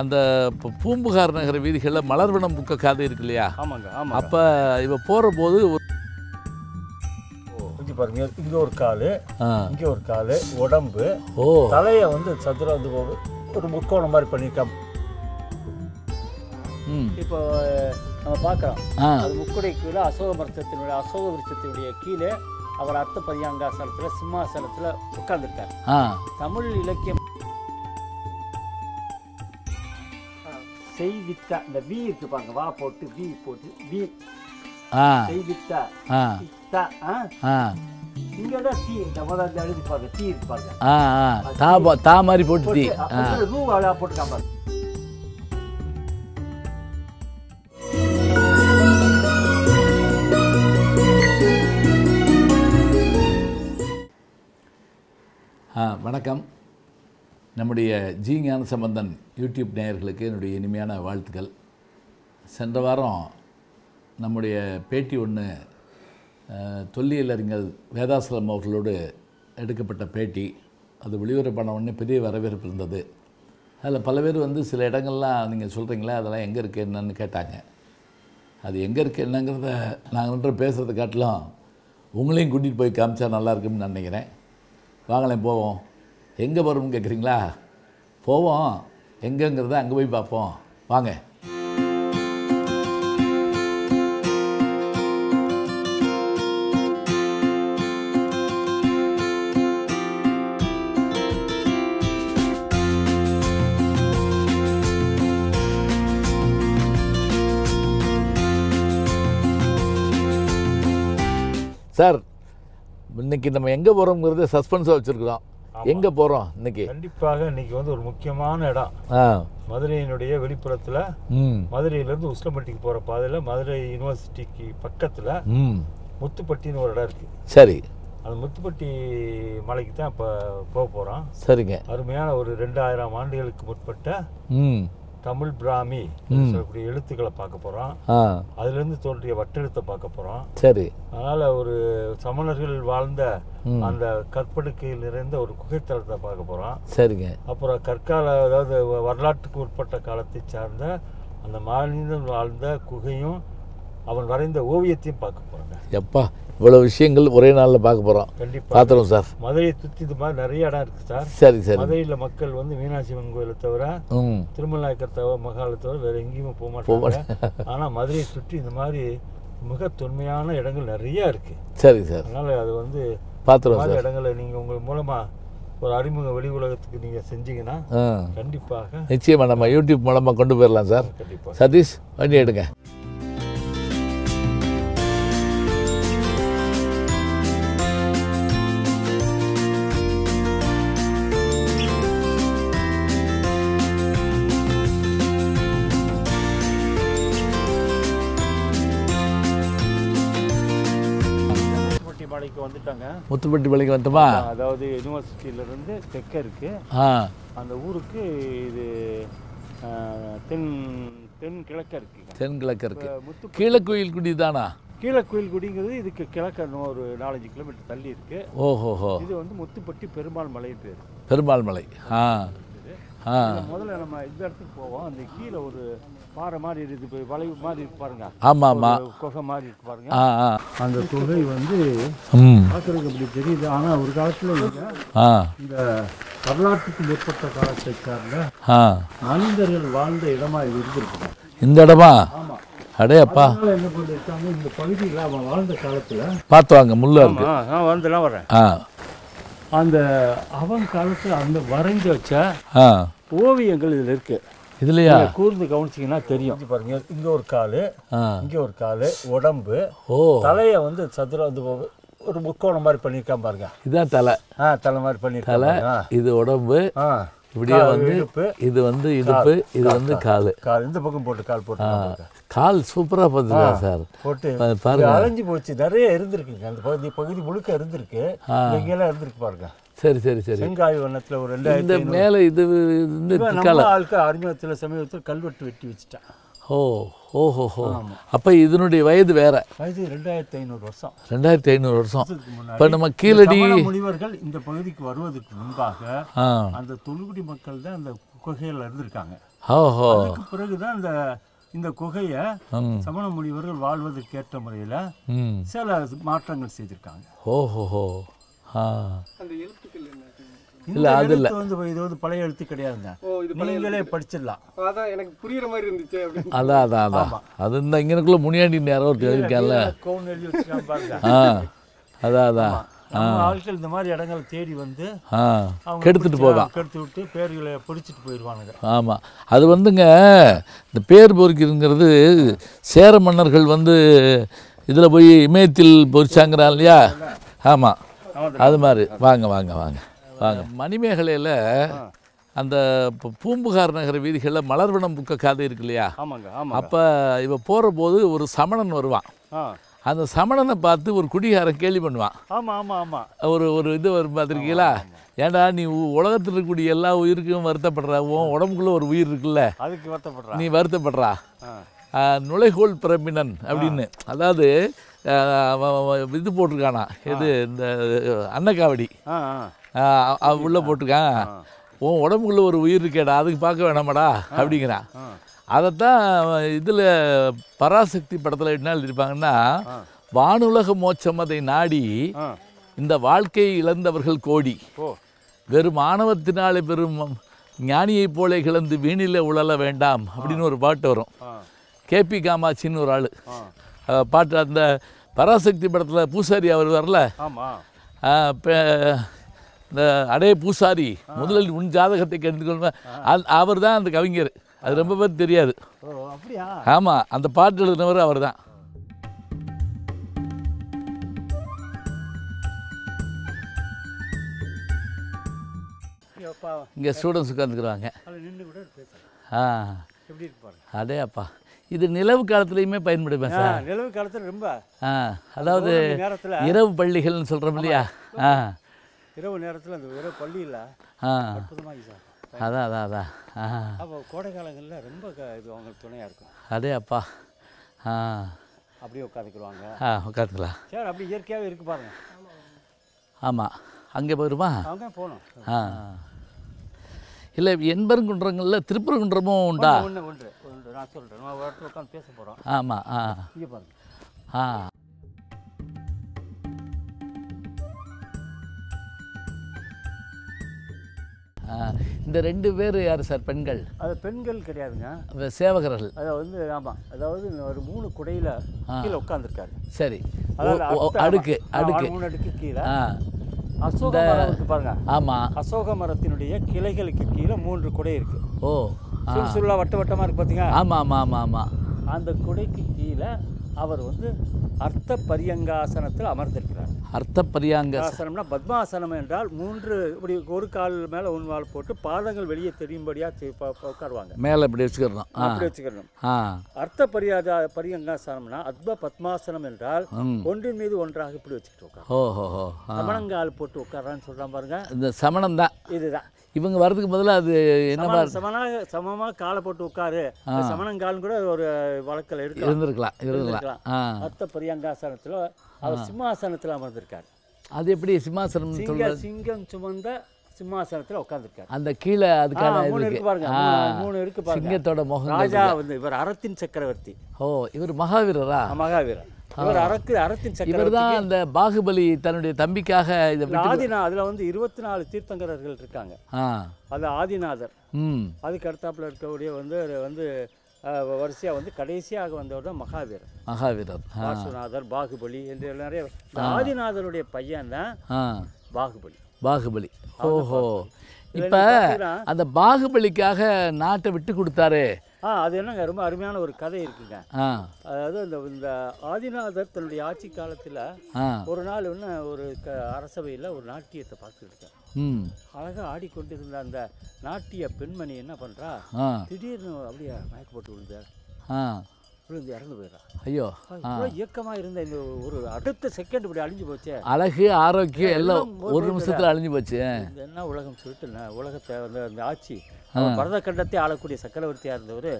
அந்த பூம்புகார் நகர வீதிகளில் மலர்வனம் புக்க காதை இருக்கு இல்லையா ஆமாங்க அப்போ இவ போகிற போது பாருங்க இங்கே ஒரு காலு இங்கே ஒரு கால் உடம்பு ஓ தலையை வந்து சதுரம் வந்து ஒரு முக்கோணம் மாதிரி பண்ணியிருக்கான் இப்போ நம்ம பார்க்குறோம் அது முக்குடை கீழே அசோக மரத்தினுடைய அசோக விருட்சத்தினுடைய கீழே அவர் அர்த்த பதியாங்காசனத்தில் சிம்மாசனத்தில் உட்கார்ந்துருக்கார் தமிழ் இலக்கியம் செய்வித்தா இந்த வி இருக்கு பாருங்க வா போட்டு வி போட்டு வி செய்வித்தா பாருங்க தா தா மாதிரி போட்டு வணக்கம் நம்முடைய ஜி ஞான சம்பந்தன் யூடியூப் நேயர்களுக்கு என்னுடைய இனிமையான வாழ்த்துக்கள் சென்ற வாரம் நம்முடைய பேட்டி ஒன்று தொல்லியலறிஞர் வேதாசலம் அவர்களோடு எடுக்கப்பட்ட பேட்டி அது வெளியுறப்பான உடனே பெரிய வரவேற்பு இருந்தது அதில் பல பேர் வந்து சில இடங்கள்லாம் நீங்கள் சொல்கிறீங்களே அதெல்லாம் எங்கே இருக்குது என்னன்னு கேட்டாங்க அது எங்கே இருக்குது என்னங்கிறத நாங்கள் பேசுகிறத காட்டிலும் உங்களையும் கூட்டிகிட்டு போய் காமிச்சா இருக்கும்னு நினைக்கிறேன் வாங்களேன் போவோம் எங்கே வரும்னு கேட்குறீங்களா போவோம் எங்கேங்கிறத அங்கே போய் பார்ப்போம் வாங்க சார் இன்றைக்கி நம்ம எங்கே போகிறோங்கிறது சஸ்பென்ஸாக வச்சுருக்குறோம் எங்க போறோம் இன்னைக்கு கண்டிப்பாக இன்னைக்கு வந்து ஒரு முக்கியமான இடம் மதுரையினுடைய வெளிப்புறத்தில் இருந்து உஸ்லம்பட்டிக்கு போகிற பாதையில் மதுரை யூனிவர்சிட்டிக்கு பக்கத்துல முத்துப்பட்டின்னு ஒரு இடம் இருக்கு சரி அந்த முத்துப்பட்டி மலைக்கு தான் இப்போ போக போகிறோம் சரிங்க அருமையான ஒரு ரெண்டாயிரம் ஆண்டுகளுக்கு முற்பட்ட தமிழ் பிராமி சொல்லக்கூடிய எழுத்துக்களை பார்க்க போகிறோம் இருந்து தோன்றிய வட்டெழுத்தை பார்க்க போகிறோம் சரி அதனால ஒரு சமணர்கள் வாழ்ந்த அந்த கற்படுக்கையில் நிறைந்த ஒரு குகைத்தளத்தை பார்க்க போகிறோம் சரிங்க அப்புறம் கற்கால அதாவது வரலாற்றுக்கு உட்பட்ட காலத்தை சார்ந்த அந்த மாநிலம் வாழ்ந்த குகையும் அவன் வரைந்த ஓவியத்தையும் பார்க்க போகிறாங்க எப்பா இவ்வளோ விஷயங்கள் ஒரே நாளில் பார்க்க போகிறோம் பார்த்துருவோம் சார் மதுரையை சுற்றி இது மாதிரி நிறைய இடம் இருக்குது சார் சரி சார் மதுரையில் மக்கள் வந்து மீனாட்சி அம்மன் கோயிலை தவிர திருமலாக்கர் தவிர மகாலை தவிர வேறு எங்கேயுமே போக மாட்டேன் ஆனால் மதுரையை சுற்றி இந்த மாதிரி மிக தொன்மையான இடங்கள் நிறையா இருக்குது சரி சார் அதனால் அது வந்து பார்த்துருவோம் சார் இடங்களை நீங்கள் உங்கள் மூலமாக ஒரு அறிமுக வெளி உலகத்துக்கு நீங்கள் செஞ்சீங்கன்னா கண்டிப்பாக நிச்சயமாக நம்ம யூடியூப் மூலமாக கொண்டு போயிடலாம் சார் கண்டிப்பாக சதீஷ் வண்டி எடுங்க பள்ளிக்கு வந்துட்டாங்க முத்துப்பட்டி பள்ளிக்கு வந்துட்டுமா அதாவது யூனிவர்சிட்டியிலேருந்து தெற்க இருக்குது ஆ அந்த ஊருக்கு இது தென் தென் கிழக்க இருக்குது தென் கிழக்க இருக்குது கீழக்குயில்குடி தானா குடிங்கிறது இதுக்கு கிழக்க ஒரு நாலஞ்சு கிலோமீட்டர் தள்ளி இருக்குது ஓஹோஹோ இது வந்து முத்துப்பட்டி பெருமாள் மலை பேர் பெருமாள் மலை ஆ முதல்ல நம்ம இந்த இடத்துக்கு போவோம் அந்த கீழே ஒரு பாறை மாதிரி இருக்குது இப்போ வளைவு மாதிரி இருக்கு பாருங்க ஆமாம் ஆமாம் குகை மாதிரி இருக்கு பாருங்க ஆ ஆ அந்த குகை வந்து பார்க்குறதுக்கு அப்படி தெரியுது ஆனால் ஒரு காலத்தில் ஆ இந்த வரலாற்றுக்கு மேற்பட்ட காலத்தை சார்ந்த மனிதர்கள் வாழ்ந்த இடமா இது இருந்திருக்கு இந்த இடமா ஆமாம் அடையப்பா என்ன பண்ணிருக்காங்க இந்த பகுதியில் அவன் வாழ்ந்த காலத்தில் பார்த்து வாங்க முள்ள இருக்கு நான் வந்துலாம் வரேன் ஆ அந்த அவன் காலத்தில் அந்த வரைஞ்சி வச்ச ஓவியங்கள் இதில் இருக்குது இதுலையா கூர்ந்து கவனிச்சிங்கன்னா தெரியும் பாருங்க இங்கே ஒரு கால் இங்கே ஒரு கால் உடம்பு ஓ தலையை வந்து சதுரம் வந்து ஒரு முக்கோணம் மாதிரி பண்ணியிருக்கான் பாருங்க இதான் தலை ஆ தலை மாதிரி பண்ணியிருக்காங்க இது உடம்பு இப்படியே வந்து இது வந்து இடுப்பு இது வந்து கால் கால் இந்த பக்கம் போட்டு கால் போட்டு கால் சூப்பராக பார்த்துக்கலாம் சார் போட்டு பாருங்க அலைஞ்சு போச்சு நிறைய இருந்திருக்குங்க அந்த பகுதி பகுதி முழுக்க இருந்திருக்கு எங்கெல்லாம் இருந்திருக்கு பாருங்க சரி சரி சரி செங்காய் வண்ணத்தில் ஒரு ரெண்டாயிரத்தி இந்த மேலே இது இந்த ஆளுக்கு அறிமுகத்தில் சமீபத்தில் கல்வெட்டு வெட்டி வச்சுட்டேன் ஓ ஓஹோ ஹோ அப்போ இதனுடைய வயது வேற வயது ரெண்டாயிரத்தி ஐநூறு வருஷம் ரெண்டாயிரத்தி ஐநூறு வருஷம் இப்போ நம்ம கீழடி முனிவர்கள் இந்த பகுதிக்கு வருவதற்கு முன்பாக அந்த தொல்குடி மக்கள் தான் அந்த குகையில் இருந்திருக்காங்க ஓஹோ அதுக்கு பிறகுதான் அந்த இந்த குகையை சமண முனிவர்கள் வாழ்வதற்கேற்ற முறையில் சில மாற்றங்கள் செய்திருக்காங்க ஹோ இல்லை அது இல்லை வந்து பழைய கிடையாதுங்க படிச்சிடலாம் அதான் அதான் அதான் அது ஒரு ஆ அதான் அதான் இந்த மாதிரி இடங்களை தேடி வந்து கெடுத்து விட்டு போயிடுவானுங்க ஆமாம் அது வந்துங்க இந்த பேர் பொறிக்கிறதுங்கிறது சேர மன்னர்கள் வந்து இதில் போய் இமயத்தில் பொறிச்சாங்கிறான் இல்லையா ஆமாம் அது மாதிரி வாங்க வாங்க வாங்க வாங்க மணிமேகலையில் அந்த பூம்புகார் நகர் வீதிகளில் மலர்வனம் புக்க கதை இருக்கு இல்லையா அப்போ இவ போகிற போது ஒரு சமணன் வருவான் அந்த சமணனை பார்த்து ஒரு குடிகாரன் கேள்வி பண்ணுவான் ஒரு ஒரு இது வரும் பார்த்துருக்கீங்களா ஏன்டா நீ உலகத்தில் இருக்கக்கூடிய எல்லா உயிருக்கும் வருத்தப்படுற உன் உடம்புக்குள்ள ஒரு உயிர் இருக்குல்ல நீ வருத்தப்படுறா நுழைகோள் பிரமினன் அப்படின்னு அதாவது இது போட்டிருக்கானா இது இந்த அன்னக்காவடி உள்ளே போட்டிருக்கான் உன் உடம்புக்குள்ளே ஒரு உயிர் இருக்கேடா அதுக்கு பார்க்க வேணாமடா அப்படிங்கிறான் அதைத்தான் இதில் பராசக்தி படத்தில் என்ன இருப்பாங்கன்னா வானுலக மோட்சம் அதை நாடி இந்த வாழ்க்கையை இழந்தவர்கள் கோடி வெறும் ஆணவத்தினாலே பெரும் ஞானியைப் போலே கிளந்து வீணில உழல வேண்டாம் அப்படின்னு ஒரு பாட்டு வரும் கேபி காமாட்சின்னு ஒரு ஆள் பாட்டு அந்த பராசக்தி படத்தில் பூசாரி அவர் வரல இந்த அடே பூசாரி முதலில் உன் ஜாதகத்தை கேட்டுக்கொள்வேன் அவர் தான் அந்த கவிஞர் அது ரொம்ப பேர் தெரியாது ஆமாம் அந்த பாட்டு எழுதினவர் அவர் தான் இங்கே ஸ்டூடெண்ட்ஸ் உட்காந்துக்கிறாங்க ஆ அதே அப்பா இது நிலவு காலத்துலேயுமே பயன்படுவேன் சார் நிலவு காலத்தில் ரொம்ப ஆ அதாவது இரவு பள்ளிகள்னு சொல்கிறோம் இல்லையா ஆ இரவு நேரத்தில் அந்த இரவு பள்ளியில் ஆ அதான் அதான் அதான் அப்போ கோடை காலங்களில் ரொம்ப இது அவங்களுக்கு துணையாக இருக்கும் அதே அப்பா ஆ அப்படியே உட்காந்துக்கிடுவாங்க ஆ உட்காந்துக்கலாம் சார் அப்படி இயற்கையாகவே இருக்கு பாருங்க ஆமாம் அங்கே போயிருமா அங்கே போகணும் ஆ இல்லை எண்பருங்குன்றங்களில் திருப்பரங்குன்றமும் உண்டா ஒன்று ஒன்று நான் சொல்கிறேன் நம்ம உட்காந்து பேச போகிறோம் ஆமாம் ஆ இங்கே பாருங்கள் ஆ இந்த ரெண்டு பேர் யார் சார் பெண்கள் அது பெண்கள் கிடையாதுங்க சேவகர்கள் அதை வந்து ஆமாம் அதாவது ஒரு மூணு குடையில் கீழே உட்காந்துருக்காரு சரி அடுக்கு அடுக்கு மூணு அடுக்கு கீழே அசோக பாருங்க ஆமாம் அசோக மரத்தினுடைய கிளைகளுக்கு கீழே மூன்று குடை இருக்குது ஓ சுற்றுலா வட்ட வட்டமாக இருக்கு பார்த்தீங்க ஆமாம் ஆமாம் ஆமாம் ஆமாம் அந்த குடைக்கு கீழே அவர் வந்து அர்த்த பரியங்காசனத்தில் அமர்ந்திருக்கிறார் அர்த்த பரியாங்காசனம்னா பத்மாசனம் என்றால் மூன்று இப்படி ஒரு கால் மேலே ஒன்று வாழ் போட்டு பாதங்கள் வெளியே தெரியும்படியாக உட்காருவாங்க மேலே இப்படி வச்சுக்கிறோம் அப்படி வச்சுக்கிறோம் அர்த்த பரியாதா பரியங்காசனம்னா அத்வ பத்மாசனம் என்றால் ஒன்றின் மீது ஒன்றாக இப்படி வச்சுக்கிட்டு உட்காரு ஓஹோ சமணங்கால் போட்டு உட்காரான்னு சொல்கிறான் பாருங்க இந்த சமணம் தான் இதுதான் இவங்க வர்றதுக்கு முதல்ல அது என்ன சமனாக சமமாக காலை போட்டு உட்காரு சமணங்கால்னு கூட ஒரு வழக்கில் இருக்கு இருந்திருக்கலாம் இருந்திருக்கலாம் அத்த பிரியங்காசனத்தில் அவர் சிம்மாசனத்தில் அமர்ந்திருக்காரு அது எப்படி சிம்மாசனம் சிங்கம் சுமந்த சிம்மாசனத்தில் உட்காந்துருக்காரு அந்த கீழே அதுக்கான மூணு இருக்கு பாருங்க மூணு இருக்கு பாருங்க சிங்கத்தோட முகம் ராஜா வந்து இவர் அறத்தின் சக்கரவர்த்தி ஓ இவர் மகாவீரரா மகாவீரர் அரக்கு இவர்தான் அந்த பாகுபலி தன்னுடைய தம்பிக்காக ஆதினா அதில் வந்து இருபத்தி நாலு தீர்த்தங்கரர்கள் இருக்காங்க அது ஆதிநாதர் அதுக்கு அடுத்தாப்புல இருக்கக்கூடிய வந்து வந்து வரிசையாக வந்து கடைசியாக வந்தவர் தான் மகாவீரர் மகாவீரர் வாசுநாதர் பாகுபலி என்று நிறைய ஆதிநாதருடைய பையன் தான் பாகுபலி பாகுபலி ஓஹோ இப்போ அந்த பாகுபலிக்காக நாட்டை விட்டு கொடுத்தாரு ஆ அது என்னங்க ரொம்ப அருமையான ஒரு கதை இருக்குங்க அதாவது இந்த இந்த ஆதிநாதர் தன்னுடைய ஆட்சி காலத்தில் ஒரு நாள் ஒன்று ஒரு க அரசவையில் ஒரு நாட்டியத்தை பார்த்துருக்கேன் அழகாக ஆடிக்கொண்டிருந்த அந்த நாட்டிய பெண்மணி என்ன பண்ணுறா திடீர்னு அப்படியே மயக்கப்பட்டு விழுந்த விழுந்து இறந்து போயிடா ஐயோ இயக்கமாக இருந்த இந்த ஒரு அடுத்த செகண்ட் இப்படி அழிஞ்சு போச்சு அழகு ஆரோக்கியம் எல்லாம் ஒரு நிமிஷத்தில் அழிஞ்சு போச்சு என்ன உலகம் சொல்லிட்டு உலகத்தை அந்த ஆட்சி அவர் கண்டத்தை ஆளக்கூடிய சக்கரவர்த்தியாக இருந்தவர்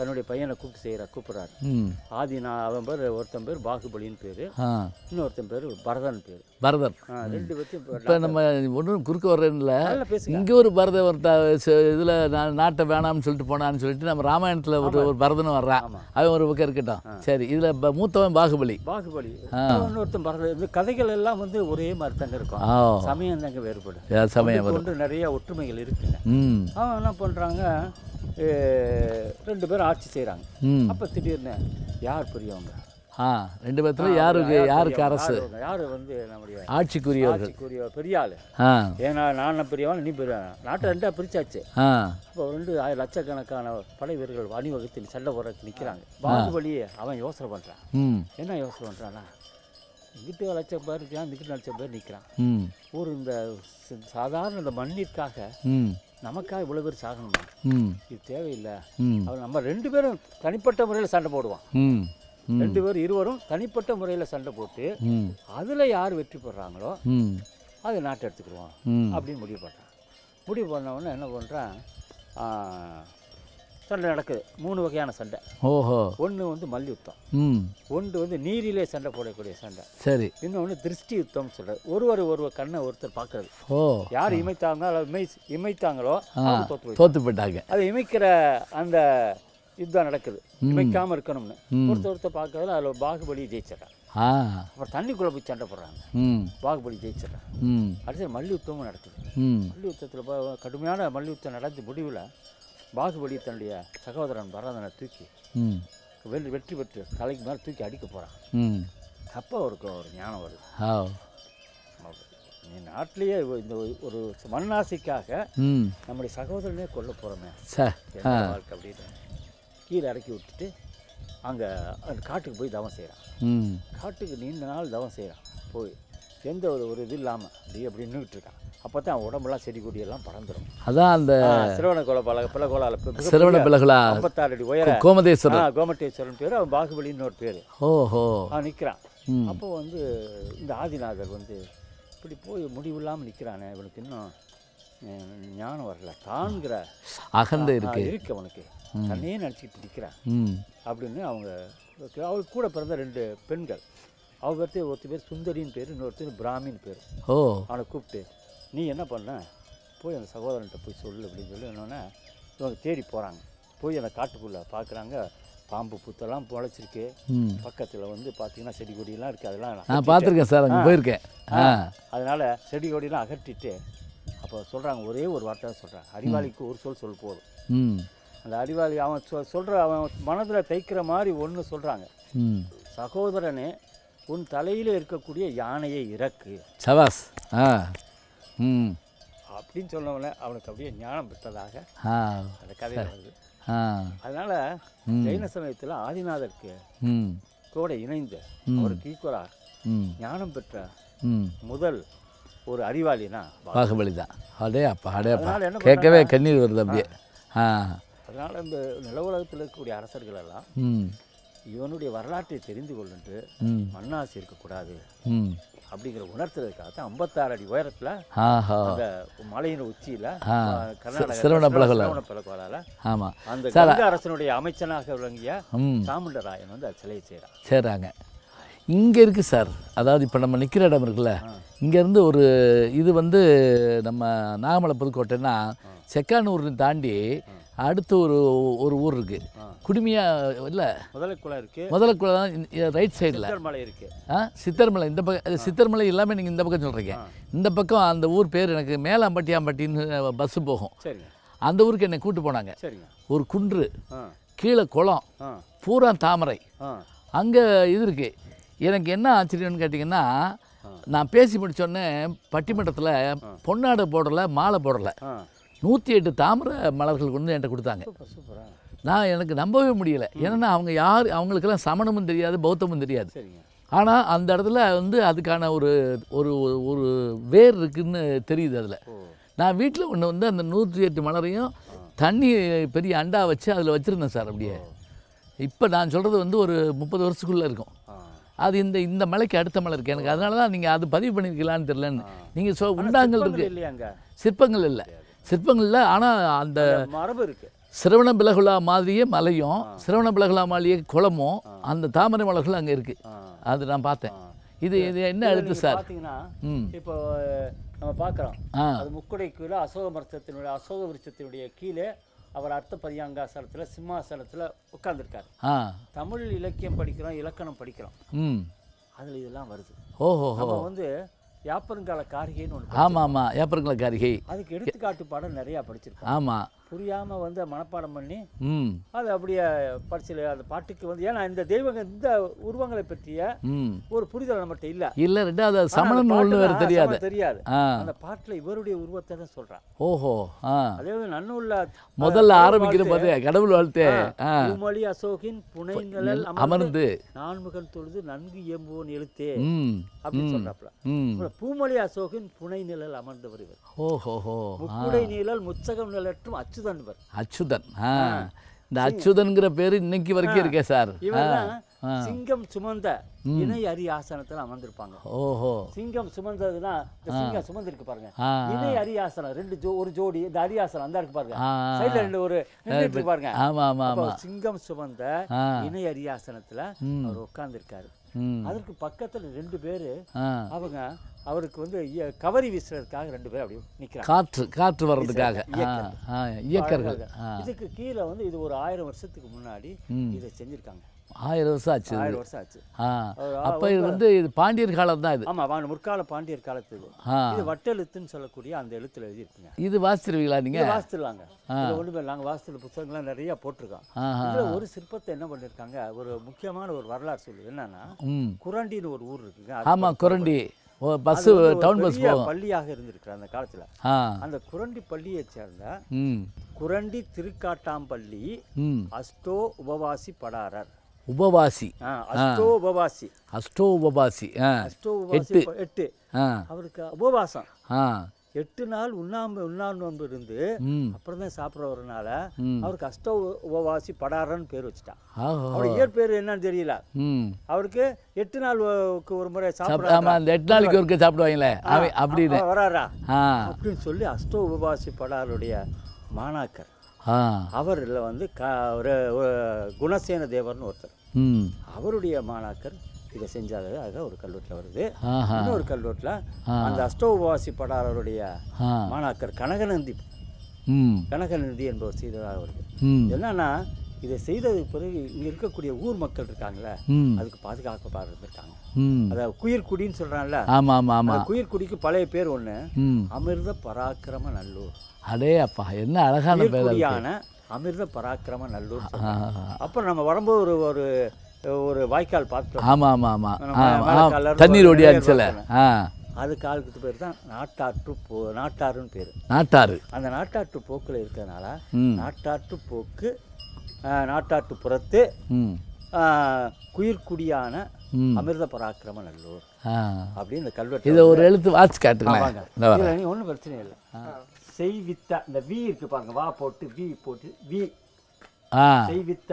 தன்னுடைய பையனை கூப்பிட்டு செய்கிறார் கூப்பிட்றாரு ஆதி நான் அவன் பேர் ஒருத்தன் பேர் பாகுபலின்னு பேர் இன்னொருத்தன் பேர் பரதன் பேர் பரதன் ரெண்டு பேர்த்தையும் இப்போ நம்ம ஒன்றும் குறுக்க வர்றதுல இங்கே ஒரு பரத இதில் நான் நாட்டை வேணாம்னு சொல்லிட்டு போனான்னு சொல்லிட்டு நம்ம ராமாயணத்தில் ஒரு ஒரு பரதனும் வர்றான் அவன் ஒரு பக்கம் இருக்கட்டும் சரி இதில் மூத்தவன் பாகுபலி பாகுபலி இன்னொருத்தன் பரத இந்த கதைகள் எல்லாம் வந்து ஒரே மாதிரி தாங்க இருக்கும் சமயம் தாங்க வேறுபடும் சமயம் நிறைய ஒற்றுமைகள் இருக்குங்க என்ன பண்ணுறாங்க ரெண்டு பேரும் ஆட்சி செய்கிறாங்க அப்போ திடீர்னு யார் பெரியவங்க ஆ ரெண்டு பேர்த்துல யாருக்கு யாருக்கு அரசு யார் வந்து நம்முடைய ஆட்சிக்குரிய ஆட்சிக்குரிய பெரிய ஆள் ஏன்னா நான் பெரியவன் நீ பெரிய நாட்டை ரெண்டாக பிரிச்சாச்சு இப்போ ரெண்டு ஆயிரம் லட்சக்கணக்கான படை வீரர்கள் அணிவகுத்து சண்டை போடுறதுக்கு நிற்கிறாங்க பாகுபலி அவன் யோசனை பண்ணுறான் என்ன யோசனை பண்ணுறான்னா இங்கிட்ட லட்சம் பேர் இருக்கான் இங்கிட்ட லட்சம் பேர் நிற்கிறான் ஒரு இந்த சாதாரண இந்த மண்ணிற்காக நமக்காக இவ்வளோ பேர் சாகணுமா இது தேவையில்லை அவர் நம்ம ரெண்டு பேரும் தனிப்பட்ட முறையில் சண்டை போடுவான் ரெண்டு பேரும் இருவரும் தனிப்பட்ட முறையில் சண்டை போட்டு அதில் யார் வெற்றி பெறாங்களோ அது நாட்டை எடுத்துக்கிடுவோம் அப்படின்னு முடிவு பண்ணுறான் முடிவு பண்ண உடனே என்ன பண்ணுறான் சண்டை நடக்குது மூணு வகையான சண்டை ஓஹோ ஒன்று வந்து மல்யுத்தம் ஒன்று வந்து நீரிலே சண்டை போடக்கூடிய சண்டை சரி இன்னொன்று திருஷ்டி யுத்தம்னு சொல்றது ஒருவர் ஒருவர் கண்ணை ஒருத்தர் பார்க்கறது ஓ யார் இமைத்தாங்களோ அல்லது இமை இமைத்தாங்களோ தோத்து போயிட்டாங்க அதை இமைக்கிற அந்த இதுதான் நடக்குது இமைக்காமல் இருக்கணும்னு ஒருத்தர் ஒருத்தர் பார்க்கறதுல அதில் பாகுபலி ஜெயிச்சிடறாங்க அப்புறம் தண்ணிக்குள்ளே போய் சண்டை போடுறாங்க பாகுபலி ஜெயிச்சிடறாங்க அடுத்தது மல்யுத்தமும் நடக்குது மல்யுத்தத்தில் கடுமையான மல்யுத்தம் நடந்து முடிவில் பாகுபலி தன்னுடைய சகோதரன் பரதனை தூக்கி வெற்றி வெற்றி பெற்று தலைக்கு மேலே தூக்கி அடிக்க போகிறான் அப்போ அவருக்கு ஒரு ஞானம் வருது நீ நாட்டிலேயே இந்த ஒரு மண்ணாசிக்காக நம்முடைய சகோதரனே கொல்ல போகிறோமே வாழ்க்கை அப்படின்னு கீழே இறக்கி விட்டுட்டு அங்கே காட்டுக்கு போய் தவம் செய்கிறான் காட்டுக்கு நீண்ட நாள் தவம் செய்கிறான் போய் எந்த ஒரு ஒரு இது இல்லாமல் அப்படி அப்படி நின்றுட்டுருக்கான் இருக்கான் அப்போ தான் உடம்பெல்லாம் செடி கொடியெல்லாம் பறந்துடும் அதான் அந்த சிறுவன கோல பல பிளகோலால சிறுவன பிளகோலா ஐம்பத்தாறு அடி உயர கோமதேஸ்வரன் கோமட்டேஸ்வரன் பேர் அவன் பாகுபலின்னு ஒரு பேர் ஓஹோ அவன் நிற்கிறான் அப்போ வந்து இந்த ஆதிநாதர் வந்து இப்படி போய் முடிவில்லாமல் நிற்கிறானே இவனுக்கு இன்னும் ஞானம் வரல தான்கிற அகந்த இருக்கு இருக்கு அவனுக்கு தன்னையே நினச்சிக்கிட்டு நிற்கிறான் அப்படின்னு அவங்க அவளுக்கு கூட பிறந்த ரெண்டு பெண்கள் அவர் அவங்க ஒருத்தர் பேர் சுந்தரின்னு பேர் இன்னொருத்தர் பிராமின் பேர் ஓ அவனை கூப்பிட்டு நீ என்ன பண்ண போய் அந்த சகோதரன்கிட்ட போய் சொல்லு அப்படின்னு சொல்லி என்னென்னா இவங்க தேடி போகிறாங்க போய் அந்த காட்டுக்குள்ளே பார்க்குறாங்க பாம்பு புத்தெல்லாம் பொழைச்சிருக்கு பக்கத்தில் வந்து பார்த்தீங்கன்னா செடி கொடியெல்லாம் இருக்குது அதெல்லாம் நான் பார்த்துருக்கேன் சார் அங்கே போயிருக்கேன் அதனால் செடி கொடியெல்லாம் அகற்றிட்டு அப்போ சொல்கிறாங்க ஒரே ஒரு வார்த்தை சொல்கிறாங்க அறிவாளிக்கு ஒரு சொல் சொல் போதும் அந்த அறிவாளி அவன் சொ சொல்கிற அவன் மனதில் தைக்கிற மாதிரி ஒன்று சொல்கிறாங்க சகோதரனே உன் தலையில் இருக்கக்கூடிய யானையை இறக்கு சவாஸ் ஆ அப்படின்னு சொன்னவன அவனுக்கு அப்படியே ஞானம் பெற்றதாக அந்த கதையில வருது அதனால ஜெயின சமயத்தில் ஆதிநாதருக்கு கூட இணைந்து அவருக்கு ஈக்குவலாக ஞானம் பெற்ற முதல் ஒரு அறிவாளினா பாகுபலி தான் அடே அப்பா அடே அப்பா கேட்கவே கண்ணீர் வருது அப்படியே அதனால இந்த நில உலகத்தில் இருக்கக்கூடிய அரசர்கள் எல்லாம் இவனுடைய வரலாற்றை தெரிந்து கொள்ளுண்டு மண்ணாசி இருக்கக்கூடாது அப்படிங்கிற உணர்த்துறதுக்காக தான் ஐம்பத்தாறு அடி உயரத்தில் மலையின் உச்சியில் கர்நாடக ஆமாம் அந்த கங்க அரசனுடைய அமைச்சனாக விளங்கிய சாமுண்டராயன் வந்து அது சிலையை செய்கிறான் செய்கிறாங்க இங்கே இருக்கு சார் அதாவது இப்போ நம்ம நிற்கிற இடம் இருக்குல்ல இங்கேருந்து ஒரு இது வந்து நம்ம நாகமலை புதுக்கோட்டைன்னா செக்கானூர் தாண்டி அடுத்து ஒரு ஒரு ஊர் இருக்குது குடுமையா இல்லை முதலக்குளை இருக்குது முதலக்குளை ரைட் சைடில் சித்தர்மலை இந்த பக்கம் சித்தர்மலை எல்லாமே நீங்கள் இந்த பக்கம் சொல்கிறீங்க இந்த பக்கம் அந்த ஊர் பேர் எனக்கு மேலாம்பட்டியாம்பட்டின்னு பஸ்ஸு போகும் அந்த ஊருக்கு என்னை கூட்டு போனாங்க ஒரு குன்று கீழே குளம் பூரா தாமரை அங்கே இது இருக்குது எனக்கு என்ன ஆச்சரியம்னு கேட்டிங்கன்னா நான் பேசி முடிச்சோடனே பட்டிமன்றத்தில் பொன்னாடு போடலை மாலை போடலை நூற்றி எட்டு தாமரை மலர்கள் கொண்டு என்கிட்ட கொடுத்தாங்க நான் எனக்கு நம்பவே முடியலை ஏன்னா அவங்க யார் அவங்களுக்கெல்லாம் சமணமும் தெரியாது பௌத்தமும் தெரியாது ஆனால் அந்த இடத்துல வந்து அதுக்கான ஒரு ஒரு ஒரு வேர் இருக்குதுன்னு தெரியுது அதில் நான் வீட்டில் ஒன்று வந்து அந்த நூற்றி எட்டு மலரையும் தண்ணி பெரிய அண்டா வச்சு அதில் வச்சுருந்தேன் சார் அப்படியே இப்போ நான் சொல்கிறது வந்து ஒரு முப்பது வருஷத்துக்குள்ளே இருக்கும் அது இந்த இந்த மலைக்கு அடுத்த மலை இருக்குது எனக்கு அதனால தான் நீங்கள் அது பதிவு பண்ணியிருக்கலான்னு தெரிலன்னு நீங்கள் சோ உண்டாங்கள் இருக்குது சிற்பங்கள் இல்லை சிற்பங்கள்ல ஆனால் அந்த மரபு இருக்குது சிரவண பிலகுலா மாதிரியே மலையும் சிரவண பிலகுலா மாதிரியே குளமும் அந்த தாமரை மலர்கள் அங்கே இருக்குது அது நான் பார்த்தேன் இது இது என்ன எழுத்து சார் இப்போ நம்ம பார்க்குறோம் அது முக்குடை கீழே அசோக மரத்தினுடைய அசோக விருட்சத்தினுடைய கீழே அவர் அர்த்த பதியாங்காசனத்தில் சிம்மாசனத்தில் உட்கார்ந்துருக்கார் தமிழ் இலக்கியம் படிக்கிறோம் இலக்கணம் படிக்கிறோம் அதில் இதெல்லாம் வருது ஓஹோ வந்து யாப்பருங்கால காரிகைன்னு ஒன்று ஆமாம் ஆமாம் யாப்பருங்கால காரிகை அதுக்கு எடுத்துக்காட்டு பாடம் நிறையா படிச்சிருக்கேன் ஆமாம் புரியாமல் வந்து மனப்பாடம் பண்ணி அது அப்படியே படிச்சல அந்த பாட்டுக்கு வந்து ஏன்னா இந்த தெய்வங்க இந்த உருவங்களை பற்றிய ஒரு புரிதல் நம்மகிட்ட இல்லை இல்லை ரெண்டாவது சமணம் தெரியாது தெரியாது அந்த பாட்டில் இவருடைய உருவத்தை தான் சொல்கிறான் ஓஹோ அதே நன்னுள்ள முதல்ல ஆரம்பிக்கிற போது கடவுள் வாழ்த்து மொழி அசோகின் புனை நிழல் அமர்ந்து நான்முகன் தொழுது நன்கு இயம்புவோன் எழுத்தே அப்படின்னு சொல்றாப்ல பூமொழி அசோகின் புனை நிழல் அமர்ந்தவர் இவர் ஓஹோ முக்குடை நிழல் முச்சகம் நிழற்றும் அச்சு அச்சுதன் அச்சுதன் இந்த அச்சுதன்கிற பேர் இன்னைக்கு வரைக்கும் இருக்கே சார் சிங்கம் சுமந்த இணை அரி ஆசனத்தில் அமர்ந்திருப்பாங்க ஓஹோ சிங்கம் சுமந்ததுன்னா சிங்கம் சுமந்திருக்கு பாருங்க இணை அரி ஆசனம் ரெண்டு ஜோ ஒரு ஜோடி இந்த அரி ஆசனம் அந்த இருக்கு பாருங்க சைடுல ரெண்டு ஒரு பாருங்க ஆமா ஆமா ஆமா சிங்கம் சுமந்த இணை அரி ஆசனத்துல அவர் இருக்காரு அதற்கு பக்கத்துல ரெண்டு பேரு அவங்க அவருக்கு வந்து கவரி வீசுறதுக்காக ரெண்டு பேரும் அப்படியே நிற்கிறாங்க காற்று காற்று வர்றதுக்காக இயக்கர்கள் இதுக்கு கீழே வந்து இது ஒரு ஆயிரம் வருஷத்துக்கு முன்னாடி இதை செஞ்சுருக்காங்க ஆயிரம் வருஷம் ஆச்சு ஆயிரம் வருஷம் ஆச்சு அப்ப இது வந்து இது பாண்டியர் காலம் தான் இது ஆமா முற்கால பாண்டியர் காலத்து இது வட்டெழுத்துன்னு சொல்லக்கூடிய அந்த எழுத்துல எழுதிருக்கீங்க இது வாசித்துருவீங்களா நீங்க வாசித்துலாங்க ஒன்றுமே நாங்கள் வாசித்துல புத்தகங்கள்லாம் நிறைய போட்டிருக்கோம் இதில் ஒரு சிற்பத்தை என்ன பண்ணிருக்காங்க ஒரு முக்கியமான ஒரு வரலாறு சொல்லுது என்னன்னா குரண்டின்னு ஒரு ஊர் இருக்குங்க ஆமா குரண்டி பஸ் டவுன் பஸ் போகும் பள்ளியாக இருந்திருக்கிற அந்த காலத்தில் அந்த குரண்டி பள்ளியை சேர்ந்த குரண்டி திருக்காட்டாம்பள்ளி அஸ்டோ உபவாசி படாரர் உபவாசி அஷ்டோ உபவாசி அஷ்டோ உபவாசி அஷ்டோ எட்டு எட்டு அவருக்கு உபவாசம் எட்டு நாள் உண்ணாம உண்ணா இருந்து அப்புறம் தான் சாப்பிட்றவரனால அவர் கஷ்ட உபவாசி படாரன்னு பேர் வச்சுட்டான் அவர் இயற்பேர் என்னன்னு தெரியல அவருக்கு எட்டு நாள் ஒரு முறை சாப்பிடாம எட்டு நாளைக்கு ஒரு சாப்பிடுவாங்களே அப்படின்னு வராரா அப்படின்னு சொல்லி அஷ்ட உபவாசி படாருடைய மாணாக்கர் அவரில் வந்து க ஒரு குணசேன தேவர்னு ஒருத்தர் அவருடைய மாணாக்கர் இதை செஞ்சாரு அதுதான் ஒரு கல்லூரியில் வருது இன்னொரு கல்லூரியில் அந்த படாரருடைய மாணாக்கர் கனகநந்தி கனகநந்தி என்பவர் செய்ததாக வருது என்னன்னா இதை செய்தது பிறகு இங்க இருக்கக்கூடிய ஊர் மக்கள் இருக்காங்களே அதுக்கு பாதுகாக்க இருக்காங்க அதாவது குயிர்குடின்னு சொல்றாங்கல்ல குயிர்குடிக்கு பழைய பேர் ஒண்ணு அமிர்த பராக்கிரம நல்லூர் அதே அப்பா என்ன அழகான அமிர்த பராக்கிரம நல்லூர் அப்புறம் நம்ம வரும்போது ஒரு ஒரு ஒரு வாய்க்கால் பார்த்து ஆமா ஆமா ஆமா தண்ணீர் ஓடியா இருந்துச்சுல அது காலத்துக்கு பேர் தான் நாட்டாற்று போ நாட்டாறுன்னு பேர் நாட்டாறு அந்த நாட்டாற்று போக்கில் இருக்கிறதுனால நாட்டாற்று போக்கு நாட்டாற்று புறத்து குயிர்குடியான அமிர்த பராக்கிரம நல்லூர் அப்படின்னு இந்த கல்வெட்டு இதை ஒரு எழுத்து வாட்ச் காட்டுங்க ஒன்றும் பிரச்சனை இல்லை செய்வித்த இந்த வி இருக்கு பாருங்க வா போட்டு வி போட்டு வி செய்வித்த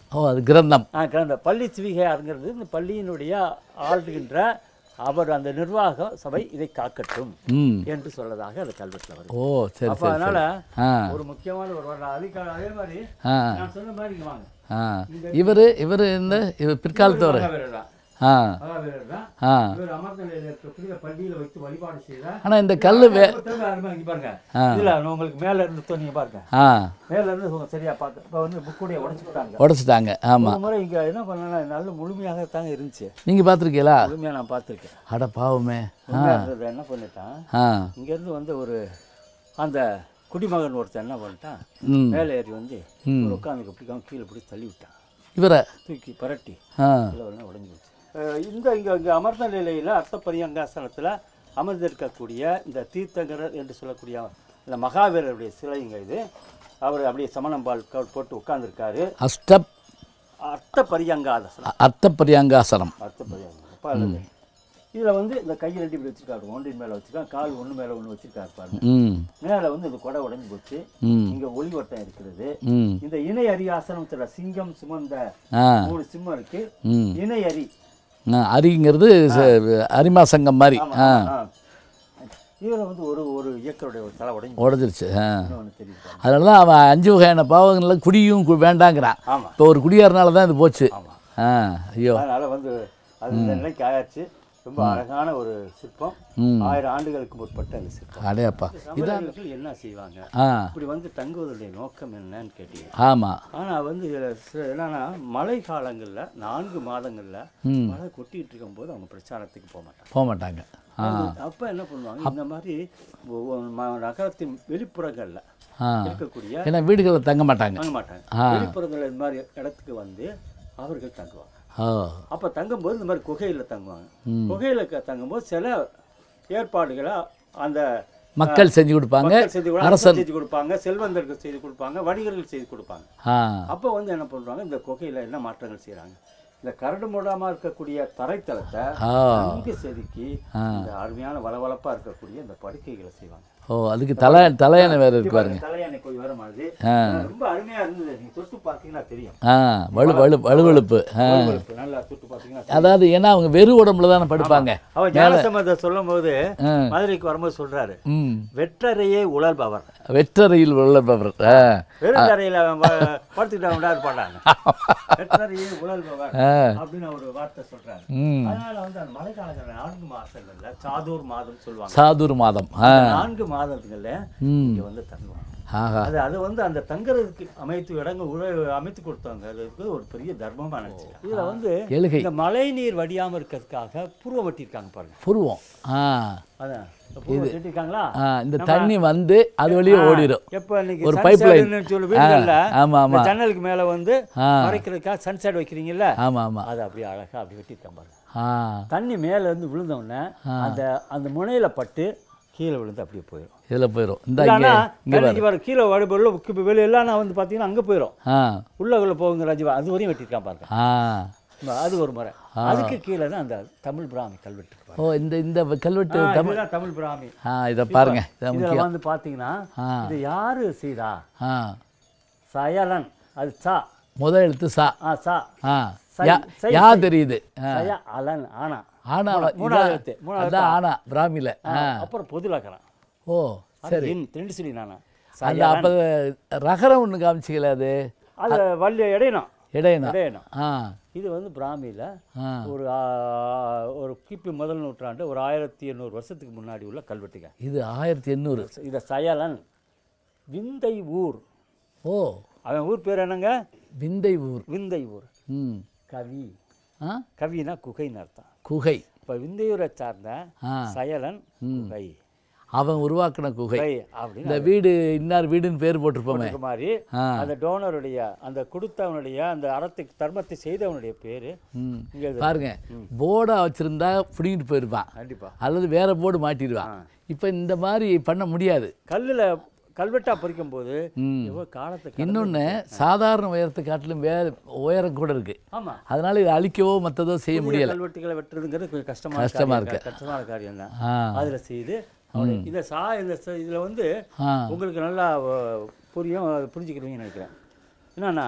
ஓ அது கிரந்தம் கிரந்தம் பள்ளி சிவிகையாருங்கிறது இந்த பள்ளியினுடைய ஆளுகின்ற அவர் அந்த நிர்வாக சபை இதை காக்கட்டும் என்று சொல்லதாக அது கல்வெட்டில் ஓ சரி அப்போ அதனால ஒரு முக்கியமான ஒரு வரலாறு அதுக்காக அதே மாதிரி நான் சொன்ன மாதிரி வாங்க இவர் இவர் இந்த இவர் பிற்காலத்தவர் ஆனால் இந்த உங்களுக்கு மேலே இருந்து பாருங்க மேலே இருந்து சரியா இப்போ வந்து ஆமாம் முறை இங்கே என்ன முழுமையாக தாங்க இருந்துச்சு நீங்கள் பார்த்துருக்கீங்களா நான் பார்த்துருக்கேன் பாவமே என்ன பண்ணிட்டான் இங்கேருந்து வந்து ஒரு அந்த குடிமகன் என்ன பண்ணிட்டான் மேலே ஏறி வந்து உட்காந்து கீழே தள்ளி விட்டான் இவரை தூக்கி இந்த இங்கே இங்கே அமர்ந்த நிலையில் அர்த்த பரியங்காசனத்தில் அமர்ந்திருக்கக்கூடிய இந்த தீர்த்தங்கரர் என்று சொல்லக்கூடிய இந்த மகாவீரருடைய சிலைங்க இது அவர் அப்படியே சமணம்பால் போட்டு உட்கார்ந்துருக்காரு அஷ்ட அர்த்த பரியங்காசனம் அர்த்த பரியங்காசனம் அர்த்த பரியங்காசனம் இதில் வந்து இந்த கை ரெண்டு இப்படி வச்சுருக்காரு ஒன்றின் மேலே வச்சுருக்கான் கால் ஒன்று மேலே ஒன்று வச்சுருக்காரு பாருங்க மேலே வந்து இந்த கொடை உடஞ்சி போச்சு இங்கே ஒளி வட்டம் இருக்கிறது இந்த இணை அரி ஆசனம் சிங்கம் சுமந்த மூணு சிம்மம் இருக்கு இணை அரி அரிங்கிறது அரிமா சங்கம் மாதிரி ஆ வந்து ஒரு ஒரு இயக்கருடைய ஒரு தலை உடஞ்சி உடஞ்சிருச்சு அதனால தான் அவன் அஞ்சு வகையான பாவங்கள்ல குடியும் வேண்டாங்கிறான் இப்போ ஒரு குடியாருனால தான் இது போச்சு ஆ ஐயோ வந்து அது நிலைக்கு ஆயாச்சு ரொம்ப அழகான ஒரு சிற்பம் ஆயிரம் ஆண்டுகளுக்கு முற்பட்ட அந்த சிற்பம் அடையப்பா இதான் என்ன செய்வாங்க இப்படி வந்து தங்குவதுடைய நோக்கம் என்னன்னு கேட்டீங்க ஆமா ஆனா வந்து என்னன்னா மழை காலங்களில் நான்கு மாதங்களில் மழை கொட்டிட்டு இருக்கும் போது அவங்க பிரச்சாரத்துக்கு போக மாட்டாங்க போக மாட்டாங்க அப்போ என்ன பண்ணுவாங்க இந்த மாதிரி நகரத்தின் வெளிப்புறங்களில் இருக்கக்கூடிய ஏன்னா வீடுகளில் தங்க மாட்டாங்க தங்க மாட்டாங்க வெளிப்புறங்கள் இந்த மாதிரி இடத்துக்கு வந்து அவர்கள் தங்குவாங்க அப்போ தங்கும்போது இந்த மாதிரி குகையில் தங்குவாங்க குகையில் தங்கும்போது சில ஏற்பாடுகளை அந்த மக்கள் செஞ்சு கொடுப்பாங்க செஞ்சு கொடுப்பாங்க செல்வந்தர்கள் செய்து கொடுப்பாங்க வணிகர்கள் செய்து கொடுப்பாங்க அப்போ வந்து என்ன பண்ணுறாங்க இந்த குகையில் என்ன மாற்றங்கள் செய்கிறாங்க இந்த கரடு மூடாமல் இருக்கக்கூடிய தரைத்தளத்தை செதுக்கி இந்த அருமையான வளவளப்பாக இருக்கக்கூடிய இந்த படுக்கைகளை செய்வாங்க ஓ அதுக்கு தலை தலையானை வேறு இருக்கு பாருங்க ரொம்ப அருமையாக இருந்தது நீங்கள் தொட்டு பார்த்தீங்கன்னா தெரியும் ஆ வலு வலு வலுவழுப்பு ஆ அதாவது ஏன்னா அவங்க வெறு உடம்புல தானே படுப்பாங்க அவர் ஞானசம்பந்த சொல்லும் போது மதுரைக்கு வரும்போது சொல்கிறாரு வெற்றறையே உழல்பவர் வெற்றறையில் உழல்பவர் வெறுத்தறையில் படுத்துக்கிட்டவங்களா இருப்பாடாங்க வெற்றறையே உழல்பவர் அப்படின்னு ஒரு வார்த்தை சொல்கிறாரு அதனால் வந்து அந்த நான்கு சாதூர் மாதம் சொல்லுவாங்க சாதூர் மாதம் நான்கு மாதம் மாதங்களில் இங்கே வந்து தங்குவோம் அது அது வந்து அந்த தங்குறதுக்கு அமைத்து இடங்கள் அமைத்து கொடுத்தாங்க அதுக்கு ஒரு பெரிய தர்மமாக நினச்சி இதில் வந்து இந்த மழை நீர் வடியாமல் இருக்கிறதுக்காக புருவம் வெட்டியிருக்காங்க பாருங்க புருவம் இந்த தண்ணி வந்து அது வழியே ஓடிடும் ஒரு பைப் லைன் ஆமா ஆமா ஜன்னலுக்கு மேல வந்து மறைக்கிறதுக்காக சன்செட் வைக்கிறீங்கல்ல ஆமா ஆமா அது அப்படியே அழகா அப்படி வெட்டி வெட்டியிருக்காங்க பாருங்க தண்ணி மேல இருந்து விழுந்த உடனே அந்த அந்த முனையில பட்டு கீழே விழுந்து அப்படியே போயிடும் இதில் போயிடும் இந்த கீழே வடுபொருள் இப்போ வெளியெல்லாம் நான் வந்து பார்த்தீங்கன்னா அங்கே போயிடும் உள்ளக்குள்ளே போகுங்க ராஜிவா அது வரையும் வெட்டியிருக்கான் பாருங்க அது ஒரு முறை அதுக்கு கீழே தான் அந்த தமிழ் பிராமி கல்வெட்டு ஓ இந்த இந்த கல்வெட்டு தமிழ் தான் தமிழ் பிராமி ஆ இதை பாருங்க இதில் வந்து பார்த்தீங்கன்னா இது யார் சீதா சயலன் அது சா முதல் எழுத்து சா ஆ சா ஆ யா தெரியுது அலன் ஆனா ஆனா மூணாவது மூணாவது ஆனா அப்புறம் ஓ சரி திண்டு அப்போ ரகரம் காமிச்சிக்கல அது வள்ளி இது வந்து ஒரு ஒரு கிபி முதல் நூற்றாண்டு ஒரு ஆயிரத்தி எண்ணூறு வருஷத்துக்கு முன்னாடி உள்ள கல்வெட்டுங்க இது ஆயிரத்தி எண்ணூறு இதை சயலன் விந்தை ஊர் ஓ அவன் ஊர் பேர் என்னங்க விந்தை ஊர் விந்தை ஊர் ம் கவி கவினா குகைன்னு அர்த்தம் குகை இப்போ விந்தையூரை சார்ந்த சயலன் குகை அவன் உருவாக்கின குகை இந்த வீடு இன்னார் வீடுன்னு பேர் போட்டிருப்போமே மாதிரி அந்த டோனருடைய அந்த கொடுத்தவனுடைய அந்த அறத்தை தர்மத்தை செய்தவனுடைய பேர் பாருங்க போர்டை வச்சிருந்தா பிடிங்கிட்டு போயிருப்பான் கண்டிப்பாக அல்லது வேற போர்டு மாட்டிடுவான் இப்போ இந்த மாதிரி பண்ண முடியாது கல்லில் கல்வெட்டா பறிக்கும் போது காலத்துக்கு இன்னொன்னு சாதாரண உயரத்தை காட்டிலும் வேற உயரம் கூட இருக்கு ஆமா அதனால இதை அழிக்கவோ மற்றதோ செய்ய முடியல கல்வெட்டுகளை வெட்டுறதுங்கிறது கொஞ்சம் கஷ்டமா கஷ்டமா இருக்கு கஷ்டமான காரியம் தான் அதில் செய்து இந்த சா இந்த இதுல வந்து உங்களுக்கு நல்லா புரியும் புரிஞ்சுக்கிடுவீங்கன்னு நினைக்கிறேன் என்னன்னா